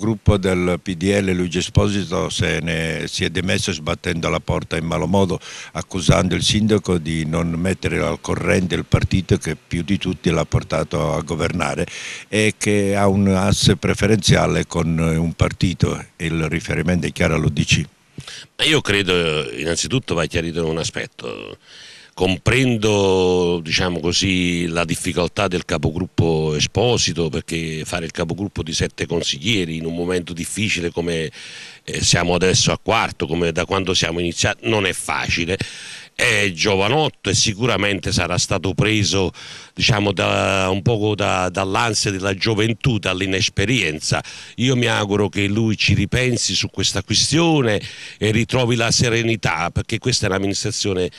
capogruppo del PDL Luigi Esposito se ne, si è demesso sbattendo la porta in malo modo, accusando il sindaco di non mettere al corrente il partito che più di tutti l'ha portato a governare e che ha un asse preferenziale con un partito, il riferimento è chiaro all'UDC. io credo, innanzitutto va chiarito un aspetto, comprendo diciamo così, la difficoltà del capogruppo Esposito perché fare il capogruppo di sette consiglieri in un momento difficile come eh, siamo adesso a quarto, come da quando siamo iniziati, non è facile è giovanotto e sicuramente sarà stato preso diciamo, da, un po' da, dall'ansia della gioventù, dall'inesperienza. Io mi auguro che lui ci ripensi su questa questione e ritrovi la serenità perché questa è un'amministrazione,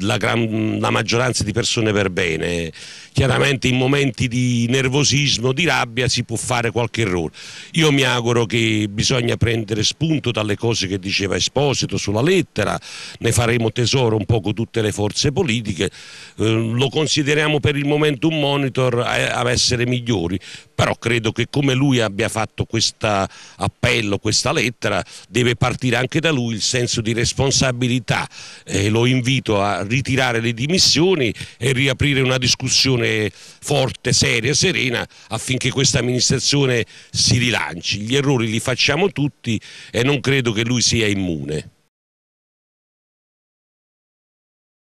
la, gran, la maggioranza di persone per bene, chiaramente in momenti di nervosismo, di rabbia si può fare qualche errore. Io mi auguro che bisogna prendere spunto dalle cose che diceva Esposito sulla lettera, ne faremo tesoro un poco tutte le forze politiche, eh, lo consideriamo per il momento un monitor a, eh, a essere migliori, però credo che come lui abbia fatto questo appello, questa lettera, deve partire anche da lui il senso di responsabilità. Eh, lo invito a ritirare le dimissioni e riaprire una discussione forte, seria, serena affinché questa amministrazione si rilanci. Gli errori li facciamo tutti e non credo che lui sia immune.